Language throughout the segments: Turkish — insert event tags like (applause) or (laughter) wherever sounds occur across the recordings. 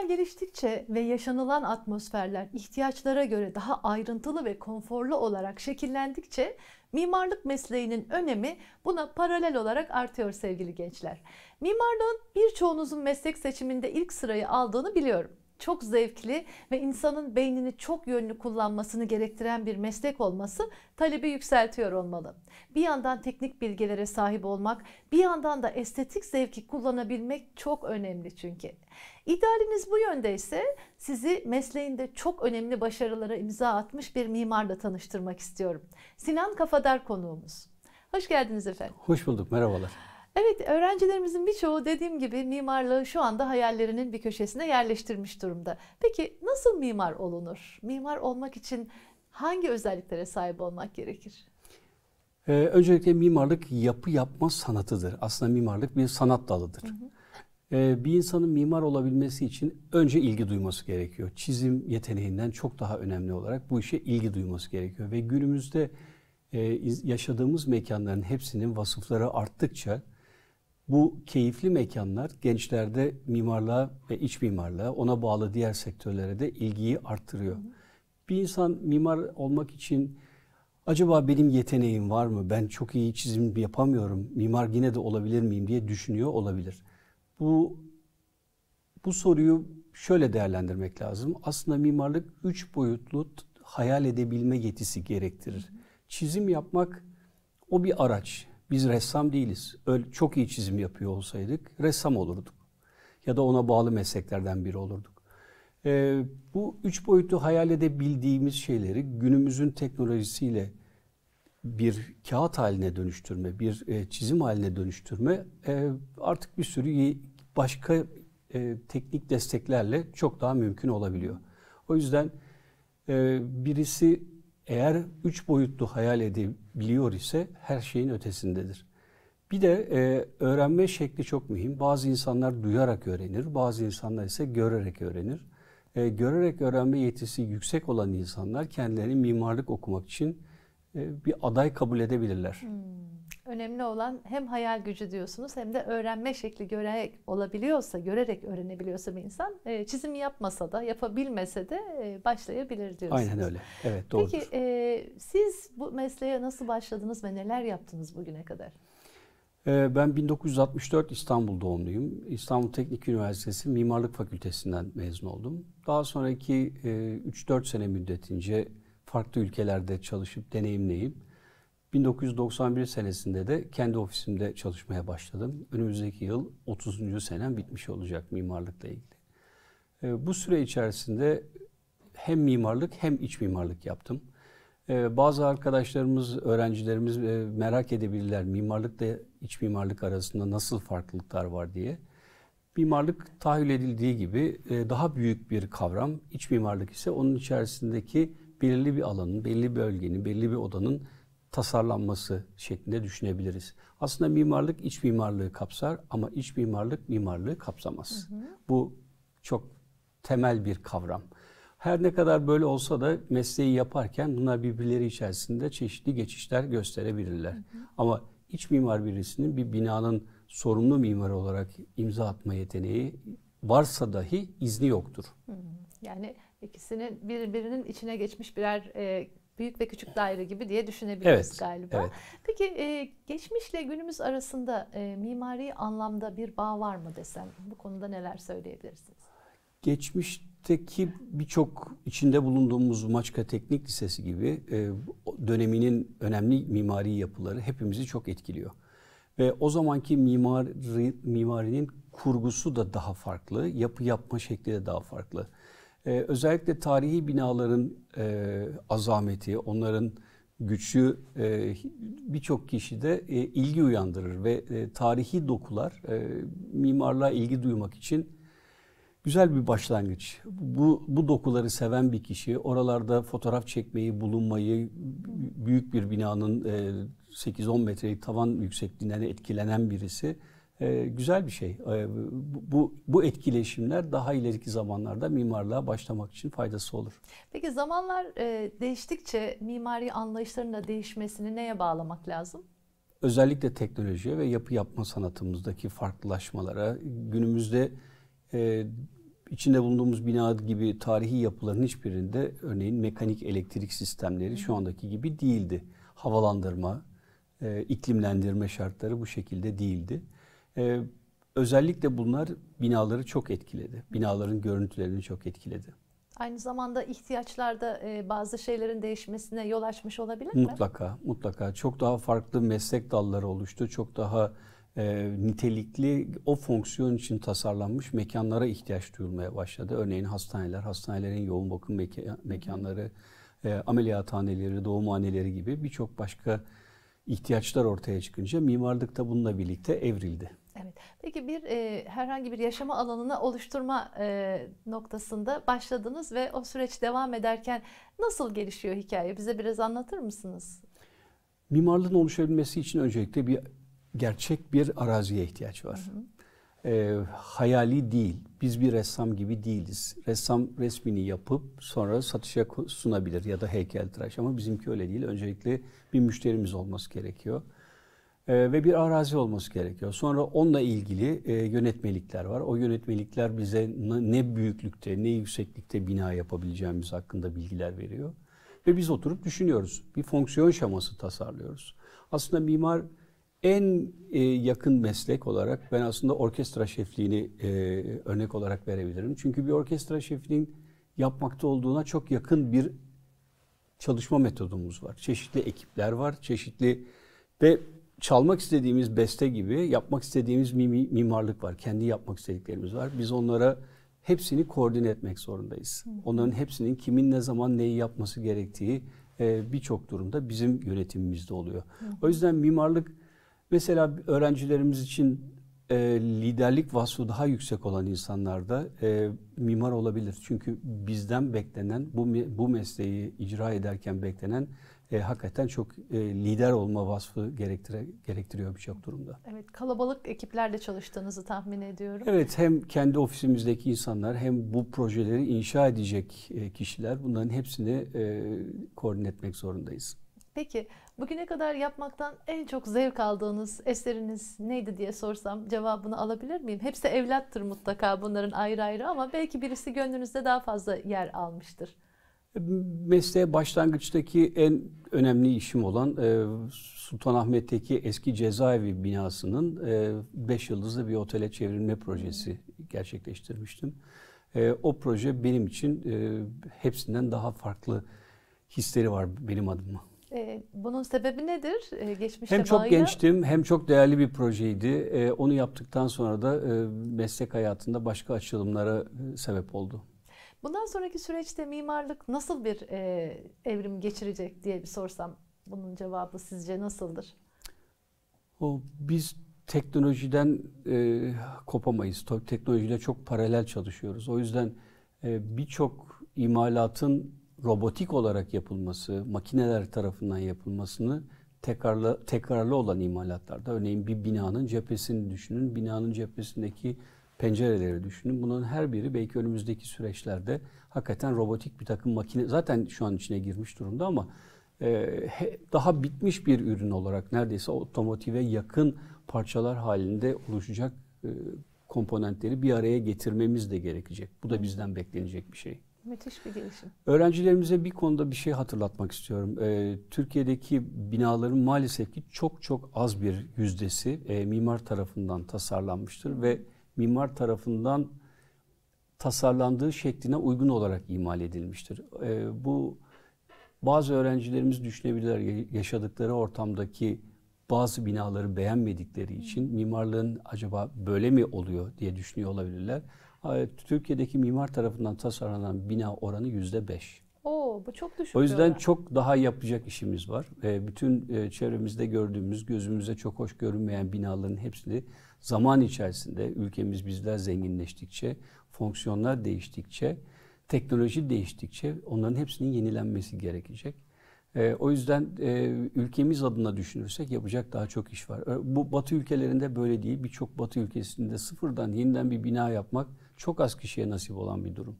Çağlar geliştikçe ve yaşanılan atmosferler ihtiyaçlara göre daha ayrıntılı ve konforlu olarak şekillendikçe mimarlık mesleğinin önemi buna paralel olarak artıyor sevgili gençler. Mimarlığın birçoğunuzun meslek seçiminde ilk sırayı aldığını biliyorum çok zevkli ve insanın beynini çok yönlü kullanmasını gerektiren bir meslek olması talebi yükseltiyor olmalı. Bir yandan teknik bilgilere sahip olmak, bir yandan da estetik zevki kullanabilmek çok önemli çünkü. İdealiniz bu yöndeyse sizi mesleğinde çok önemli başarılara imza atmış bir mimarla tanıştırmak istiyorum. Sinan Kafadar konuğumuz. Hoş geldiniz efendim. Hoş bulduk, merhabalar. Evet, öğrencilerimizin birçoğu dediğim gibi mimarlığı şu anda hayallerinin bir köşesine yerleştirmiş durumda. Peki nasıl mimar olunur? Mimar olmak için hangi özelliklere sahip olmak gerekir? Ee, öncelikle mimarlık yapı yapma sanatıdır. Aslında mimarlık bir sanat dalıdır. Hı hı. Ee, bir insanın mimar olabilmesi için önce ilgi duyması gerekiyor. Çizim yeteneğinden çok daha önemli olarak bu işe ilgi duyması gerekiyor. Ve günümüzde e, yaşadığımız mekanların hepsinin vasıfları arttıkça bu keyifli mekanlar gençlerde mimarlığa ve iç mimarlığa ona bağlı diğer sektörlere de ilgiyi arttırıyor. Bir insan mimar olmak için acaba benim yeteneğim var mı? Ben çok iyi çizim yapamıyorum. Mimar yine de olabilir miyim diye düşünüyor olabilir. Bu bu soruyu şöyle değerlendirmek lazım. Aslında mimarlık üç boyutlu hayal edebilme yetisi gerektirir. Çizim yapmak o bir araç. Biz ressam değiliz. Öyle çok iyi çizim yapıyor olsaydık ressam olurduk. Ya da ona bağlı mesleklerden biri olurduk. Ee, bu üç boyutlu hayal edebildiğimiz şeyleri günümüzün teknolojisiyle bir kağıt haline dönüştürme, bir e, çizim haline dönüştürme e, artık bir sürü başka e, teknik desteklerle çok daha mümkün olabiliyor. O yüzden e, birisi eğer üç boyutlu hayal edebiliyor ise her şeyin ötesindedir. Bir de e, öğrenme şekli çok mühim. Bazı insanlar duyarak öğrenir, bazı insanlar ise görerek öğrenir. E, görerek öğrenme yetisi yüksek olan insanlar kendilerini mimarlık okumak için e, bir aday kabul edebilirler. Hmm önemli olan hem hayal gücü diyorsunuz hem de öğrenme şekli görerek olabiliyorsa, görerek öğrenebiliyorsa bir insan e, çizim yapmasa da, yapabilmese de e, başlayabilir diyorsunuz. Aynen öyle. Evet doğru. Peki e, siz bu mesleğe nasıl başladınız ve neler yaptınız bugüne kadar? E, ben 1964 İstanbul doğumluyum. İstanbul Teknik Üniversitesi Mimarlık Fakültesinden mezun oldum. Daha sonraki 3-4 e, sene müddetince farklı ülkelerde çalışıp deneyimleyip 1991 senesinde de kendi ofisimde çalışmaya başladım. Önümüzdeki yıl 30. senem bitmiş olacak mimarlıkla ilgili. Ee, bu süre içerisinde hem mimarlık hem iç mimarlık yaptım. Ee, bazı arkadaşlarımız, öğrencilerimiz e, merak edebilirler mimarlıkla iç mimarlık arasında nasıl farklılıklar var diye. Mimarlık tahayyül edildiği gibi e, daha büyük bir kavram. İç mimarlık ise onun içerisindeki belirli bir alanın, belli bir bölgenin, belli bir odanın tasarlanması şeklinde düşünebiliriz. Aslında mimarlık iç mimarlığı kapsar ama iç mimarlık mimarlığı kapsamaz. Hı hı. Bu çok temel bir kavram. Her ne kadar böyle olsa da mesleği yaparken bunlar birbirleri içerisinde çeşitli geçişler gösterebilirler. Hı hı. Ama iç mimar birisinin bir binanın sorumlu mimarı olarak imza atma yeteneği varsa dahi izni yoktur. Hı hı. Yani ikisinin birbirinin içine geçmiş birer e, büyük ve küçük daire gibi diye düşünebiliriz evet, galiba. Evet. Peki e, geçmişle günümüz arasında e, mimari anlamda bir bağ var mı desem bu konuda neler söyleyebilirsiniz? Geçmişteki birçok içinde bulunduğumuz Maçka Teknik Lisesi gibi e, döneminin önemli mimari yapıları hepimizi çok etkiliyor. Ve o zamanki mimari, mimarinin kurgusu da daha farklı, yapı yapma şekli de daha farklı. E, özellikle tarihi binaların e, azameti, onların güçlü e, birçok kişide e, ilgi uyandırır ve e, tarihi dokular e, mimarlığa ilgi duymak için güzel bir başlangıç. Bu, bu dokuları seven bir kişi oralarda fotoğraf çekmeyi, bulunmayı, büyük bir binanın e, 8-10 metrelik tavan yüksekliğinden etkilenen birisi ee, güzel bir şey. Ee, bu, bu etkileşimler daha ileriki zamanlarda mimarlığa başlamak için faydası olur. Peki zamanlar e, değiştikçe mimari anlayışların da değişmesini neye bağlamak lazım? Özellikle teknolojiye ve yapı yapma sanatımızdaki farklılaşmalara günümüzde e, içinde bulunduğumuz bina gibi tarihi yapıların hiçbirinde örneğin mekanik elektrik sistemleri şu andaki gibi değildi. Havalandırma, e, iklimlendirme şartları bu şekilde değildi. Ee, özellikle bunlar binaları çok etkiledi. Binaların görüntülerini çok etkiledi. Aynı zamanda ihtiyaçlarda e, bazı şeylerin değişmesine yol açmış olabilir mi? Mutlaka, mutlaka. Çok daha farklı meslek dalları oluştu. Çok daha e, nitelikli o fonksiyon için tasarlanmış mekanlara ihtiyaç duyulmaya başladı. Örneğin hastaneler, hastanelerin yoğun bakım meka mekanları, e, ameliyathaneleri, doğumhaneleri gibi birçok başka ihtiyaçlar ortaya çıkınca mimarlık da bununla birlikte evrildi. Evet. Peki bir e, herhangi bir yaşama alanını oluşturma e, noktasında başladınız ve o süreç devam ederken nasıl gelişiyor hikaye? Bize biraz anlatır mısınız? Mimarlığın oluşabilmesi için öncelikle bir gerçek bir araziye ihtiyaç var. Hı hı e, hayali değil. Biz bir ressam gibi değiliz. Ressam resmini yapıp sonra satışa sunabilir ya da heykeltıraş ama bizimki öyle değil. Öncelikle bir müşterimiz olması gerekiyor e, ve bir arazi olması gerekiyor. Sonra onunla ilgili e, yönetmelikler var. O yönetmelikler bize ne büyüklükte ne yükseklikte bina yapabileceğimiz hakkında bilgiler veriyor. Ve biz oturup düşünüyoruz. Bir fonksiyon şeması tasarlıyoruz. Aslında mimar en e, yakın meslek olarak ben aslında orkestra şefliğini e, örnek olarak verebilirim. Çünkü bir orkestra şefliğin yapmakta olduğuna çok yakın bir çalışma metodumuz var. Çeşitli ekipler var, çeşitli ve çalmak istediğimiz beste gibi yapmak istediğimiz mimarlık var. Kendi yapmak istediklerimiz var. Biz onlara hepsini koordine etmek zorundayız. Onların hepsinin kimin ne zaman neyi yapması gerektiği e, birçok durumda bizim yönetimimizde oluyor. O yüzden mimarlık Mesela öğrencilerimiz için e, liderlik vasfı daha yüksek olan insanlarda e, mimar olabilir. Çünkü bizden beklenen, bu bu mesleği icra ederken beklenen e, hakikaten çok e, lider olma vasfı gerektire, gerektiriyor birçok durumda. Evet, kalabalık ekiplerle çalıştığınızı tahmin ediyorum. Evet, hem kendi ofisimizdeki insanlar hem bu projeleri inşa edecek e, kişiler bunların hepsini e, koordine etmek zorundayız. Peki Bugüne kadar yapmaktan en çok zevk aldığınız eseriniz neydi diye sorsam cevabını alabilir miyim? Hepsi evlattır mutlaka bunların ayrı ayrı ama belki birisi gönlünüzde daha fazla yer almıştır. E, mesleğe başlangıçtaki en önemli işim olan e, Sultanahmet'teki eski cezaevi binasının 5 e, yıldızlı bir otele çevrilme projesi gerçekleştirmiştim. o proje benim için hepsinden daha farklı hisleri var benim adıma. Ee, bunun sebebi nedir? E, geçmişte hem çok bağlı... gençtim hem çok değerli bir projeydi. Ee, onu yaptıktan sonra da e, meslek hayatında başka açılımlara e, sebep oldu. Bundan sonraki süreçte mimarlık nasıl bir e, evrim geçirecek diye bir sorsam bunun cevabı sizce nasıldır? O biz teknolojiden e, kopamayız. Teknolojiyle çok paralel çalışıyoruz. O yüzden birçok imalatın robotik olarak yapılması, makineler tarafından yapılmasını tekrarlı, tekrarlı olan imalatlarda örneğin bir binanın cephesini düşünün, binanın cephesindeki pencereleri düşünün. Bunların her biri belki önümüzdeki süreçlerde hakikaten robotik bir takım makine zaten şu an içine girmiş durumda ama e, daha bitmiş bir ürün olarak neredeyse otomotive yakın parçalar halinde oluşacak e, komponentleri bir araya getirmemiz de gerekecek. Bu da bizden beklenecek bir şey. Müthiş bir gelişim. Öğrencilerimize bir konuda bir şey hatırlatmak istiyorum. Ee, Türkiye'deki binaların maalesef ki çok çok az bir yüzdesi e, mimar tarafından tasarlanmıştır ve mimar tarafından tasarlandığı şekline uygun olarak imal edilmiştir. E, bu bazı öğrencilerimiz düşünebilirler yaşadıkları ortamdaki bazı binaları beğenmedikleri için mimarlığın acaba böyle mi oluyor diye düşünüyor olabilirler. Türkiye'deki mimar tarafından tasarlanan bina oranı yüzde beş. Oo, bu çok düşük. O yüzden oran. çok daha yapacak işimiz var. E, bütün e, çevremizde gördüğümüz, gözümüze çok hoş görünmeyen binaların hepsini zaman içerisinde ülkemiz bizler zenginleştikçe, fonksiyonlar değiştikçe, teknoloji değiştikçe onların hepsinin yenilenmesi gerekecek. E, o yüzden e, ülkemiz adına düşünürsek yapacak daha çok iş var. E, bu Batı ülkelerinde böyle değil. Birçok Batı ülkesinde sıfırdan yeniden bir bina yapmak çok az kişiye nasip olan bir durum.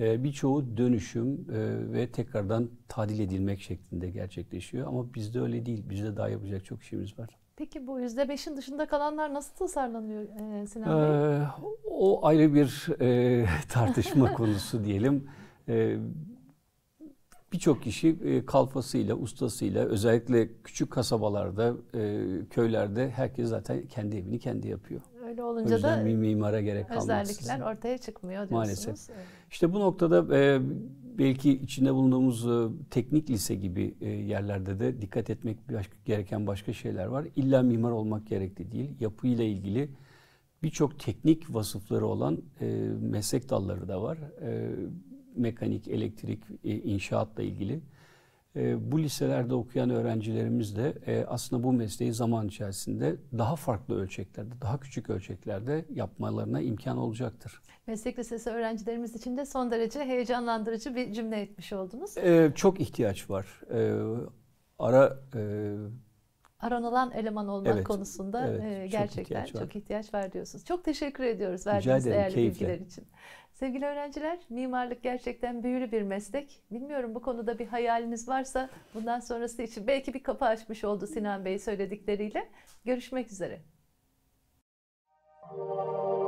Ee, birçoğu dönüşüm e, ve tekrardan tadil edilmek şeklinde gerçekleşiyor. Ama bizde öyle değil. Bizde daha yapacak çok işimiz var. Peki bu yüzde beşin dışında kalanlar nasıl tasarlanıyor e, Sinan Bey? Ee, o ayrı bir e, (laughs) tartışma konusu diyelim. E, Birçok kişi e, kalfasıyla, ustasıyla özellikle küçük kasabalarda, e, köylerde herkes zaten kendi evini kendi yapıyor. Öyle olunca da bir mimara gerek Özellikler ortaya çıkmıyor diyorsunuz. Maalesef. İşte bu noktada e, belki içinde bulunduğumuz e, teknik lise gibi e, yerlerde de dikkat etmek gereken başka şeyler var. İlla mimar olmak gerekli değil. Yapı ile ilgili birçok teknik vasıfları olan meslek dalları da var. mekanik, elektrik, inşaatla ilgili e, bu liselerde okuyan öğrencilerimiz de e, aslında bu mesleği zaman içerisinde daha farklı ölçeklerde, daha küçük ölçeklerde yapmalarına imkan olacaktır. Meslek lisesi öğrencilerimiz için de son derece heyecanlandırıcı bir cümle etmiş oldunuz. E, çok ihtiyaç var. E, ara e, aranılan eleman olmak evet, konusunda evet, e, gerçekten çok ihtiyaç, var. çok ihtiyaç var diyorsunuz. Çok teşekkür ediyoruz verdiğiniz değerli keyifle. bilgiler için. Sevgili öğrenciler, mimarlık gerçekten büyülü bir meslek. Bilmiyorum bu konuda bir hayaliniz varsa bundan sonrası için belki bir kapı açmış oldu Sinan Bey söyledikleriyle. Görüşmek üzere. Thank you.